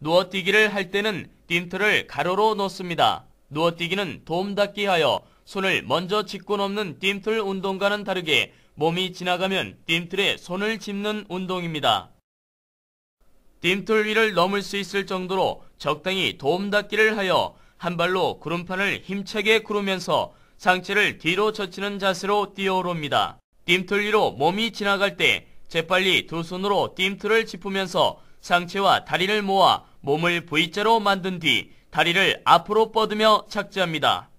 누워뛰기를 할 때는 띵틀을 가로로 놓습니다. 누워뛰기는 도움 닫기 하여 손을 먼저 짚고 넘는 띵틀 운동과는 다르게 몸이 지나가면 띵틀에 손을 짚는 운동입니다. 띵틀 위를 넘을 수 있을 정도로 적당히 도움 닫기를 하여 한 발로 구름판을 힘차게 구르면서 상체를 뒤로 젖히는 자세로 뛰어오릅니다. 띵틀 위로 몸이 지나갈 때 재빨리 두 손으로 띵틀을 짚으면서 상체와 다리를 모아 몸을 V자로 만든 뒤 다리를 앞으로 뻗으며 착지합니다.